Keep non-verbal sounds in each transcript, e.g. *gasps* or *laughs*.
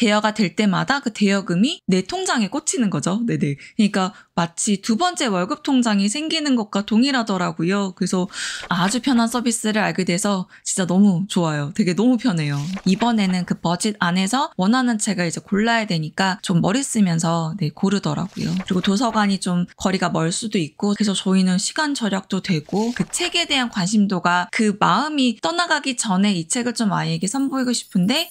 대여가 될 때마다 그 대여금이 내 통장에 꽂히는 거죠. 네네. 그러니까 마치 두 번째 월급 통장이 생기는 것과 동일하더라고요. 그래서 아주 편한 서비스를 알게 돼서 진짜 너무 좋아요. 되게 너무 편해요. 이번에는 그 버짓 안에서 원하는 책을 이제 골라야 되니까 좀 머리 쓰면서 네, 고르더라고요. 그리고 도서관이 좀 거리가 멀 수도 있고 그래서 저희는 시간 절약도 되고 그 책에 대한 관심도가 그 마음이 떠나가기 전에 이 책을 좀 아이에게 선보이고 싶은데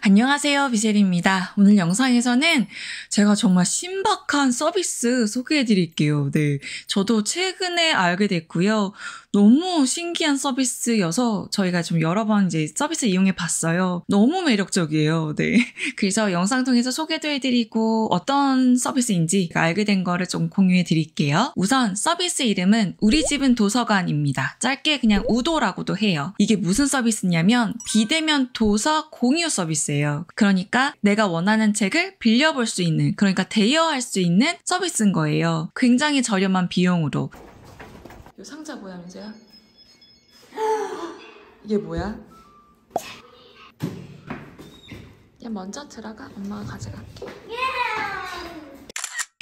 안녕하세요 비셀입니다. 오늘 영상에서는 제가 정말 신박한 서비스 소개해 드릴게요. 네, 저도 최근에 알게 됐고요. 너무 신기한 서비스여서 저희가 좀 여러 번 이제 서비스 이용해 봤어요. 너무 매력적이에요. 네. *laughs* 그래서 영상 통해서 소개도 해드리고 어떤 서비스인지 그러니까 알게 된 거를 좀 공유해 드릴게요. 우선 서비스 이름은 우리 집은 도서관입니다. 짧게 그냥 우도라고도 해요. 이게 무슨 서비스냐면 비대면 도서 공유 서비스예요. 그러니까 내가 원하는 책을 빌려볼 수 있는 그러니까 대여할 수 있는 서비스인 거예요. 굉장히 저렴한 비용으로. 이 상자 뭐야, 민재야? *gasps* 이게 뭐야? 얘 먼저 들어가. 엄마가 가져갈게. 예!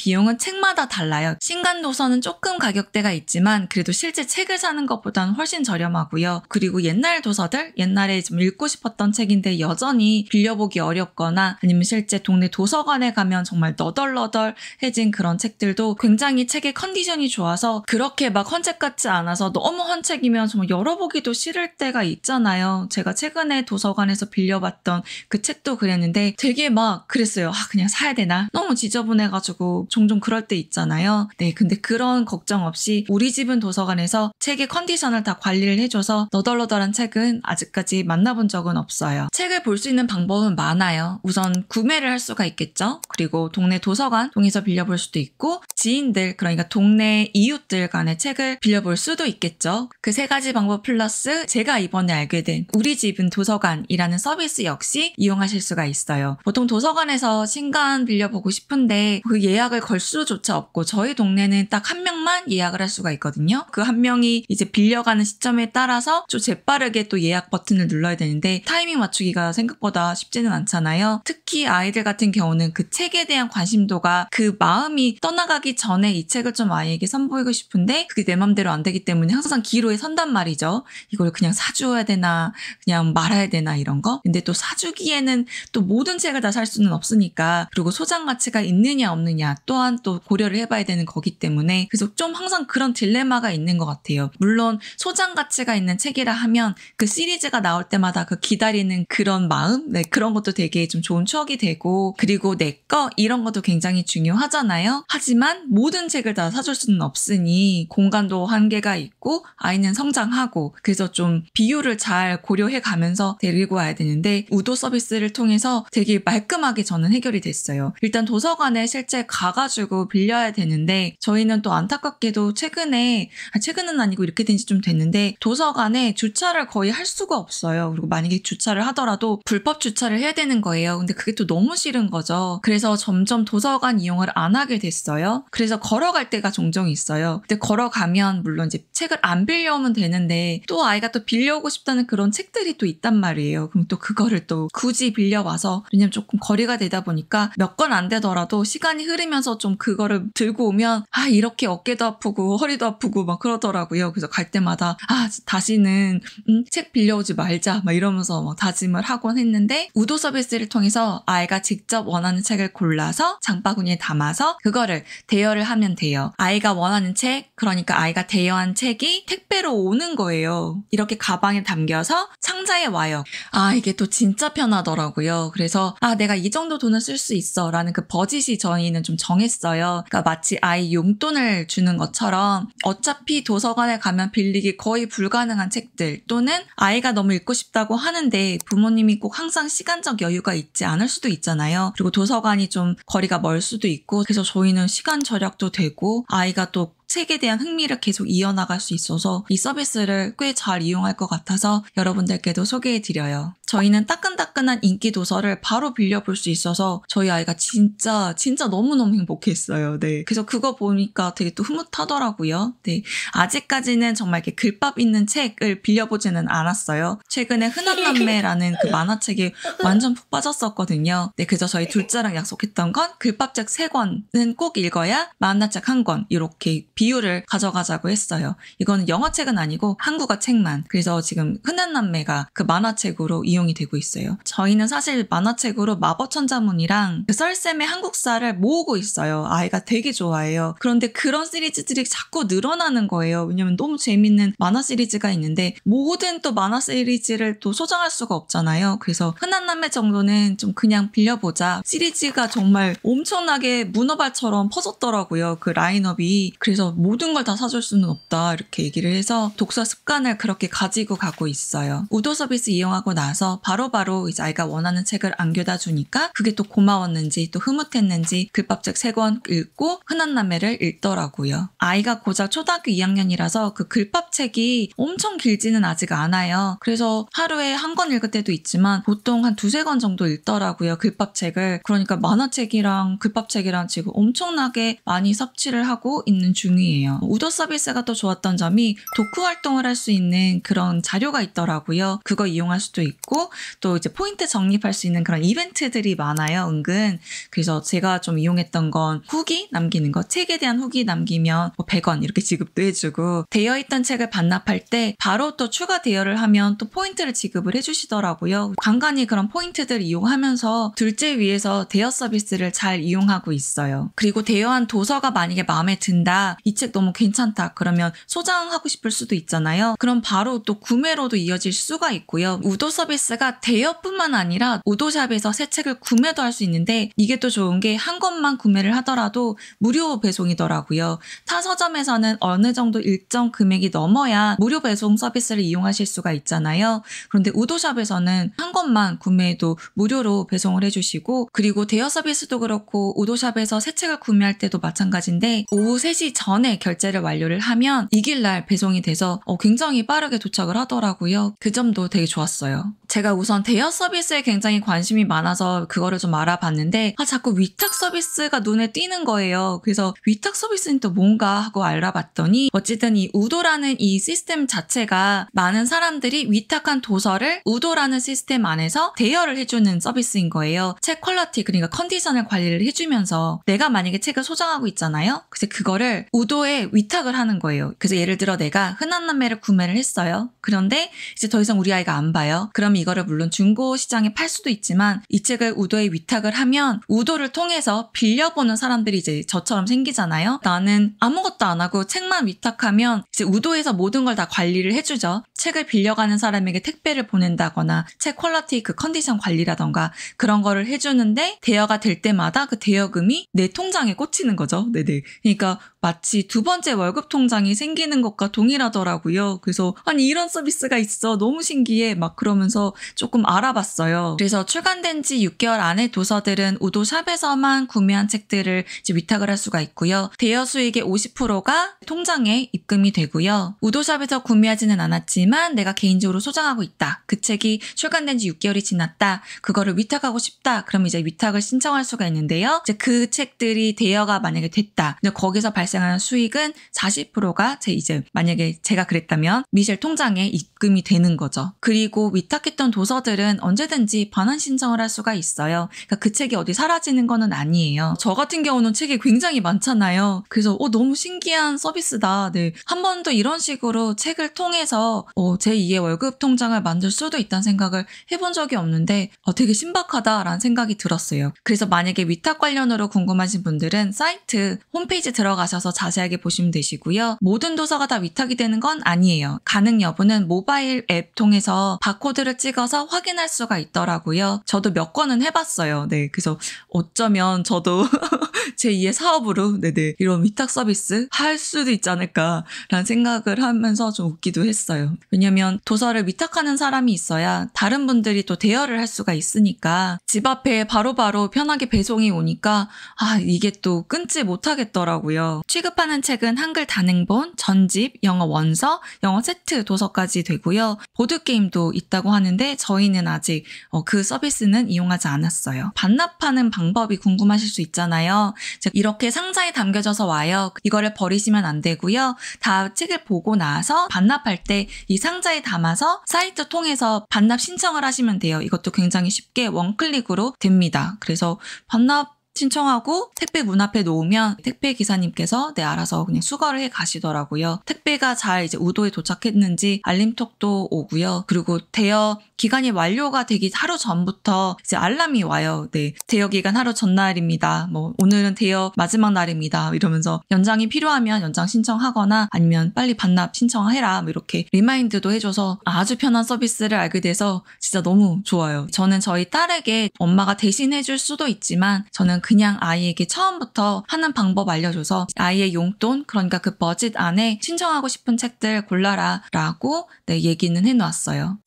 비용은 책마다 달라요. 신간 도서는 조금 가격대가 있지만 그래도 실제 책을 사는 것보다는 훨씬 저렴하고요. 그리고 옛날 도서들, 옛날에 좀 읽고 싶었던 책인데 여전히 빌려보기 어렵거나 아니면 실제 동네 도서관에 가면 정말 너덜너덜해진 그런 책들도 굉장히 책의 컨디션이 좋아서 그렇게 막 헌책 같지 않아서 너무 헌책이면 정말 열어보기도 싫을 때가 있잖아요. 제가 최근에 도서관에서 빌려봤던 그 책도 그랬는데 되게 막 그랬어요. 아, 그냥 사야 되나? 너무 지저분해가지고 종종 그럴 때 있잖아요. 네, 근데 그런 걱정 없이 우리 집은 도서관에서 책의 컨디션을 다 관리를 해줘서 너덜너덜한 책은 아직까지 만나본 적은 없어요. 책을 볼 수 있는 방법은 많아요. 우선 구매를 할 수가 있겠죠. 그리고 동네 도서관 동에서 빌려볼 수도 있고 지인들 그러니까 동네 이웃들 간의 책을 빌려볼 수도 있겠죠. 그 세 가지 방법 플러스 제가 이번에 알게 된 우리 집은 도서관이라는 서비스 역시 이용하실 수가 있어요. 보통 도서관에서 신간 빌려보고 싶은데 그 예약을 걸 수조차 없고 저희 동네는 딱 한 명만 예약을 할 수가 있거든요. 그 한 명이 이제 빌려가는 시점에 따라서 좀 재빠르게 또 예약 버튼을 눌러야 되는데 타이밍 맞추기가 생각보다 쉽지는 않잖아요. 특히 아이들 같은 경우는 그 책에 대한 관심도가 그 마음이 떠나가기 전에 이 책을 좀 아이에게 선보이고 싶은데 그게 내 맘대로 안 되기 때문에 항상 기로에 선단 말이죠. 이걸 그냥 사줘야 되나 그냥 말아야 되나 이런 거. 근데 또 사주기에는 또 모든 책을 다 살 수는 없으니까 그리고 소장 가치가 있느냐 없느냐 또한 또 고려를 해봐야 되는 거기 때문에 그래서 좀 항상 그런 딜레마가 있는 것 같아요. 물론 소장 가치가 있는 책이라 하면 그 시리즈가 나올 때마다 그 기다리는 그런 마음, 네, 그런 것도 되게 좀 좋은 추억이 되고 그리고 내 거 이런 것도 굉장히 중요하잖아요. 하지만 모든 책을 다 사줄 수는 없으니 공간도 한계가 있고 아이는 성장하고 그래서 좀 비율을 잘 고려해 가면서 데리고 와야 되는데 우도 서비스를 통해서 되게 말끔하게 저는 해결이 됐어요. 일단 도서관에 실제 가 가가지고 빌려야 되는데 저희는 또 안타깝게도 최근에 아, 최근은 아니고 이렇게 된지 좀 됐는데 도서관에 주차를 거의 할 수가 없어요. 그리고 만약에 주차를 하더라도 불법 주차를 해야 되는 거예요. 근데 그게 또 너무 싫은 거죠. 그래서 점점 도서관 이용을 안 하게 됐어요. 그래서 걸어갈 때가 종종 있어요. 근데 걸어가면 물론 이제 책을 안 빌려오면 되는데 또 아이가 또 빌려오고 싶다는 그런 책들이 또 있단 말이에요. 그럼 또 그거를 또 굳이 빌려와서 왜냐면 조금 거리가 되다 보니까 몇권안 되더라도 시간이 흐르면서 하면서 좀 그거를 들고 오면 아 이렇게 어깨도 아프고 허리도 아프고 막 그러더라고요. 그래서 갈 때마다 아 다시는 음, 책 빌려오지 말자 막 이러면서 막 다짐을 하곤 했는데 우도 서비스를 통해서 아이가 직접 원하는 책을 골라서 장바구니에 담아서 그거를 대여를 하면 돼요. 아이가 원하는 책 그러니까 아이가 대여한 책이 택배로 오는 거예요. 이렇게 가방에 담겨서 상자에 와요. 아 이게 또 진짜 편하더라고요. 그래서 아 내가 이 정도 돈을 쓸 수 있어라는 그 버짓이 저희는 좀 정. 정했어요. 그러니까 마치 아이 용돈을 주는 것처럼 어차피 도서관에 가면 빌리기 거의 불가능한 책들 또는 아이가 너무 읽고 싶다고 하는데 부모님이 꼭 항상 시간적 여유가 있지 않을 수도 있잖아요. 그리고 도서관이 좀 거리가 멀 수도 있고 그래서 저희는 시간 절약도 되고 아이가 또 책에 대한 흥미를 계속 이어나갈 수 있어서 이 서비스를 꽤 잘 이용할 것 같아서 여러분들께도 소개해드려요. 저희는 따끈따끈한 인기 도서를 바로 빌려볼 수 있어서 저희 아이가 진짜 진짜 너무너무 행복했어요. 네. 그래서 그거 보니까 되게 또 흐뭇하더라고요. 네. 아직까지는 정말 이렇게 글밥 있는 책을 빌려보지는 않았어요. 최근에 흔한 남매라는 그 만화책에 완전 푹 빠졌었거든요. 네. 그래서 저희 둘째랑 약속했던 건 글밥책 3권은 꼭 읽어야 만화책 1권 이렇게 비율을 가져가자고 했어요. 이건 영어책은 아니고 한국어 책만. 그래서 지금 흔한 남매가 그 만화책으로 이용이 되고 있어요. 저희는 사실 만화책으로 마법천자문이랑 그 썰쌤의 한국사를 모으고 있어요. 아이가 되게 좋아해요. 그런데 그런 시리즈들이 자꾸 늘어나는 거예요. 왜냐면 너무 재밌는 만화 시리즈가 있는데 모든 또 만화 시리즈를 또 소장할 수가 없잖아요. 그래서 흔한 남매 정도는 좀 그냥 빌려보자. 시리즈가 정말 엄청나게 문어발처럼 퍼졌더라고요. 그 라인업이. 그래서 그래서 모든 걸 다 사줄 수는 없다 이렇게 얘기를 해서 독서 습관을 그렇게 가지고 가고 있어요. 우도 서비스 이용하고 나서 바로바로 바로 이제 아이가 원하는 책을 안겨다 주니까 그게 또 고마웠는지 또 흐뭇했는지 글밥책 3권 읽고 흔한 남매를 읽더라고요. 아이가 고작 초등학교 2학년이라서 그 글밥책이 엄청 길지는 아직 않아요. 그래서 하루에 한 권 읽을 때도 있지만 보통 한 두세 권 정도 읽더라고요. 글밥책을. 그러니까 만화책이랑 글밥책이랑 지금 엄청나게 많이 섭취를 하고 있는 중 중요해요. 우도 서비스가 또 좋았던 점이 독후 활동을 할 수 있는 그런 자료가 있더라고요. 그거 이용할 수도 있고 또 이제 포인트 적립할 수 있는 그런 이벤트들이 많아요. 은근 그래서 제가 좀 이용했던 건 후기 남기는 거 책에 대한 후기 남기면 뭐 100원 이렇게 지급도 해주고 되어 있던 책을 반납할 때 바로 또 추가 대여를 하면 또 포인트를 지급을 해주시더라고요. 간간히 그런 포인트들 이용하면서 둘째 위에서 대여 서비스를 잘 이용하고 있어요. 그리고 대여한 도서가 만약에 마음에 든다 이책 너무 괜찮다. 그러면 소장하고 싶을 수도 있잖아요. 그럼 바로 또 구매로도 이어질 수가 있고요. 우도 서비스가 대여뿐만 아니라 우도샵에서 새 책을 구매도 할 수 있는데 이게 또 좋은 게 한 권만 구매를 하더라도 무료 배송이더라고요. 타 서점에서는 어느 정도 일정 금액이 넘어야 무료 배송 서비스를 이용하실 수가 있잖아요. 그런데 우도샵에서는 한 권만 구매해도 무료로 배송을 해주시고 그리고 대여 서비스도 그렇고 우도샵에서 새 책을 구매할 때도 마찬가지인데 오후 3시 전 전에 결제를 완료를 하면 이길 날 배송이 돼서 어, 굉장히 빠르게 도착을 하더라고요. 그 점도 되게 좋았어요. 제가 우선 대여 서비스에 굉장히 관심이 많아서 그거를 좀 알아봤는데 아 자꾸 위탁 서비스가 눈에 띄는 거예요. 그래서 위탁 서비스는 또 뭔가 하고 알아봤더니 어쨌든 이 우도라는 이 시스템 자체가 많은 사람들이 위탁한 도서를 우도라는 시스템 안에서 대여를 해주는 서비스인 거예요. 책 퀄러티 그러니까 컨디션을 관리를 해주면서 내가 만약에 책을 소장하고 있잖아요. 그래서 그거를 우도 무도에 위탁을 하는 거예요. 그래서 예를 들어 내가 흔한 남매를 구매를 했어요. 그런데 이제 더 이상 우리 아이가 안 봐요. 그럼 이거를 물론 중고 시장에 팔 수도 있지만 이 책을 우도에 위탁을 하면 우도를 통해서 빌려보는 사람들이 이제 저처럼 생기잖아요. 나는 아무것도 안 하고 책만 위탁하면 이제 우도에서 모든 걸 다 관리를 해주죠. 책을 빌려가는 사람에게 택배를 보낸다거나 책 퀄러티 그 컨디션 관리라던가 그런 거를 해주는데 대여가 될 때마다 그 대여금이 내 통장에 꽂히는 거죠. 네네. 그러니까 마치 두 번째 월급 통장이 생기는 것과 동일하더라고요. 그래서 아니 이런 서비스가 있어 너무 신기해 막 그러면서 조금 알아봤어요. 그래서 출간된 지 6개월 안에 도서들은 우도샵에서만 구매한 책들을 위탁을 할 수가 있고요. 대여 수익의 50%가 통장에 입금이 되고요. 우도샵에서 구매하지는 않았지만 책들만 내가 개인적으로 소장하고 있다. 그 책이 출간된 지 6개월이 지났다. 그거를 위탁하고 싶다. 그럼 이제 위탁을 신청할 수가 있는데요. 이제 그 책들이 대여가 만약에 됐다. 근데 거기서 발생하는 수익은 40%가 제 이제 만약에 제가 그랬다면 미셸 통장에 입금이 되는 거죠. 그리고 위탁했던 도서들은 언제든지 반환 신청을 할 수가 있어요. 그러니까 그 책이 어디 사라지는 거는 아니에요. 저 같은 경우는 책이 굉장히 많잖아요. 그래서 어, 너무 신기한 서비스다. 네. 한 번도 이런 식으로 책을 통해서 어, 제2의 월급 통장을 만들 수도 있다는 생각을 해본 적이 없는데 어, 되게 신박하다라는 생각이 들었어요. 그래서 만약에 위탁 관련으로 궁금하신 분들은 사이트 홈페이지 들어가셔서 자세하게 보시면 되시고요. 모든 도서가 다 위탁이 되는 건 아니에요. 가능 여부는 모바일 앱 통해서 바코드를 찍어서 확인할 수가 있더라고요. 저도 몇 건은 해봤어요. 네, 그래서 어쩌면 저도 *laughs* 제2의 사업으로 네네 이런 위탁 서비스 할 수도 있지 않을까라는 생각을 하면서 좀 웃기도 했어요. 왜냐면 도서를 위탁하는 사람이 있어야 다른 분들이 또 대여를 할 수가 있으니까 집 앞에 바로바로 바로 편하게 배송이 오니까 아, 이게 또 끊지 못하겠더라고요. 취급하는 책은 한글 단행본, 전집, 영어 원서, 영어 세트 도서까지 되고요. 보드게임도 있다고 하는데 저희는 아직 어, 그 서비스는 이용하지 않았어요. 반납하는 방법이 궁금하실 수 있잖아요. 이렇게 상자에 담겨져서 와요. 이거를 버리시면 안 되고요. 다 책을 보고 나서 반납할 때이 상자에 담아서 사이트 통해서 반납 신청을 하시면 돼요. 이것도 굉장히 쉽게 원클릭으로 됩니다. 그래서 반납 신청하고 택배 문 앞에 놓으면 택배 기사님께서 네 알아서 그냥 수거를 해 가시더라고요. 택배가 잘 이제 우도에 도착했는지 알림톡도 오고요. 그리고 대여 기간이 완료가 되기 하루 전부터 이제 알람이 와요. 네. 대여 기간 하루 전날입니다. 뭐 오늘은 대여 마지막 날입니다. 이러면서 연장이 필요하면 연장 신청하거나 아니면 빨리 반납 신청해라. 뭐 이렇게 리마인드도 해줘서 아주 편한 서비스를 알게 돼서 진짜 너무 좋아요. 저는 저희 딸에게 엄마가 대신 해줄 수도 있지만 저는 그냥 아이에게 처음부터 하는 방법 알려줘서 아이의 용돈 그러니까 그 버짓 안에 신청하고 싶은 책들 골라라 라고 네, 얘기는 해놓았어요.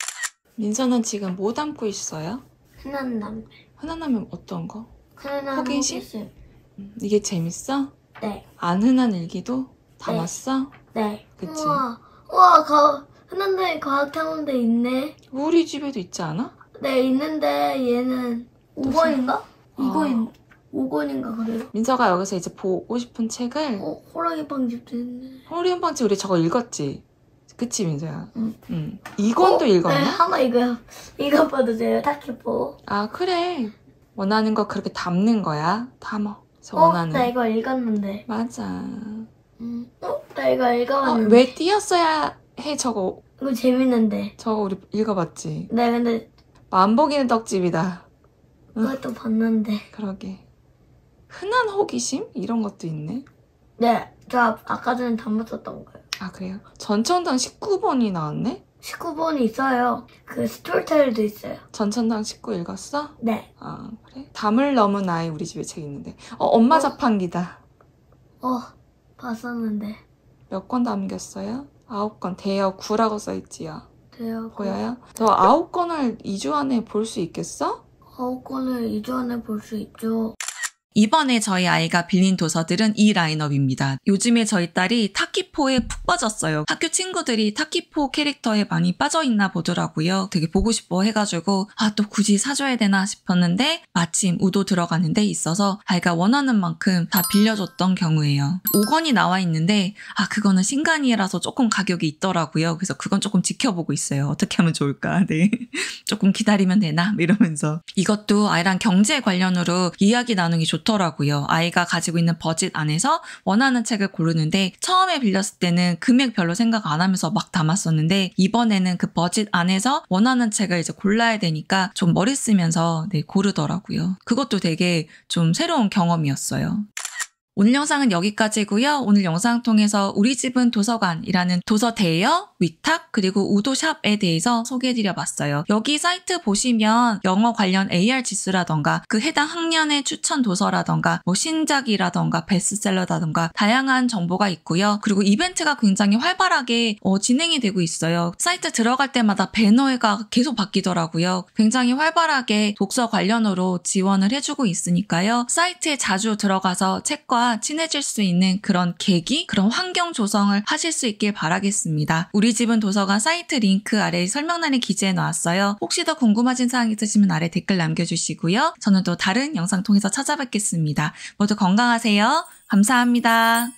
민서는 지금 뭐 담고 있어요? 흔한 남. 흔한 남면 어떤 거? 흔한 남. 호기심? 호기심. 음, 이게 재밌어? 네. 안 흔한 일기도 담았어? 네. 네. 그치? 우와, 우와 거, 흔한 남이 과학탐험대 있네. 우리 집에도 있지 않아? 네, 있는데 얘는 5번인가? 이거인 어. 5권인가 그래요. 민서가 여기서 이제 보고 싶은 책을 어, 호랑이 빵집도 했네호랑이방집 우리 저거 읽었지? 그치 민서야? 응. 응. 이건도 어? 읽었나? 네, 하나 이거요. 이거 봐도 돼요. 다큐뻐아 그래. 원하는 거 그렇게 담는 거야. 담어. 그 어, 원하는. 나 이거 읽었는데. 맞아. 음. 어, 나 이거 읽어봤는데. 어, 왜 띄었어야 해 저거 이거 재밌는데. 저거 우리 읽어봤지. 네, 근데 만복이는 떡집이다. 그것도 봤는데. 그러게. 흔한 호기심? 이런 것도 있네. 네, 저 아까 전에 담았었던 거예요. 아, 그래요? 전천당 19번이 나왔네? 19번이 있어요. 그 스토리텔도 있어요. 전천당 19 읽었어? 네. 아, 그래? 담을 넘은 아이 우리 집에 책 있는데. 어, 엄마 어. 자판기다. 어, 봤었는데. 몇권 남겼어요? 아홉 권 대여 구라고 써있지요. 대여 보여요? 저 아홉 권을 2주 안에 볼 수 있겠어? 아홉 권을 2주 안에 볼 수 있죠. 이번에 저희 아이가 빌린 도서들은 이 라인업입니다. 요즘에 저희 딸이 타키포에 푹 빠졌어요. 학교 친구들이 타키포 캐릭터에 많이 빠져있나 보더라고요. 되게 보고 싶어 해가지고 아 또 굳이 사줘야 되나 싶었는데 마침 우도 들어가는 데 있어서 아이가 원하는 만큼 다 빌려줬던 경우예요. 5권이 나와 있는데 아 그거는 신간이라서 조금 가격이 있더라고요. 그래서 그건 조금 지켜보고 있어요. 어떻게 하면 좋을까. 네. *laughs* 조금 기다리면 되나 이러면서 이것도 아이랑 경제 관련으로 이야기 나누기 좋 좋더라고요. 아이가 가지고 있는 버짓 안에서 원하는 책을 고르는데 처음에 빌렸을 때는 금액 별로 생각 안 하면서 막 담았었는데 이번에는 그 버짓 안에서 원하는 책을 이제 골라야 되니까 좀 머리 쓰면서 네, 고르더라고요. 그것도 되게 좀 새로운 경험이었어요. 오늘 영상은 여기까지고요. 오늘 영상 통해서 우리 집은 도서관이라는 도서 대여, 위탁, 그리고 우도샵에 대해서 소개해드려봤어요. 여기 사이트 보시면 영어 관련 AR 지수라던가 그 해당 학년의 추천 도서라던가 뭐 신작이라던가 베스트셀러라던가 다양한 정보가 있고요. 그리고 이벤트가 굉장히 활발하게 어, 진행이 되고 있어요. 사이트 들어갈 때마다 배너가 계속 바뀌더라고요. 굉장히 활발하게 독서 관련으로 지원을 해주고 있으니까요. 사이트에 자주 들어가서 책과 친해질 수 있는 그런 계기, 그런 환경 조성을 하실 수 있길 바라겠습니다. 우리 집은 도서관 사이트 링크 아래 설명란에 기재해 놨어요. 혹시 더 궁금하신 사항 있으시면 아래 댓글 남겨주시고요. 저는 또 다른 영상 통해서 찾아뵙겠습니다. 모두 건강하세요. 감사합니다.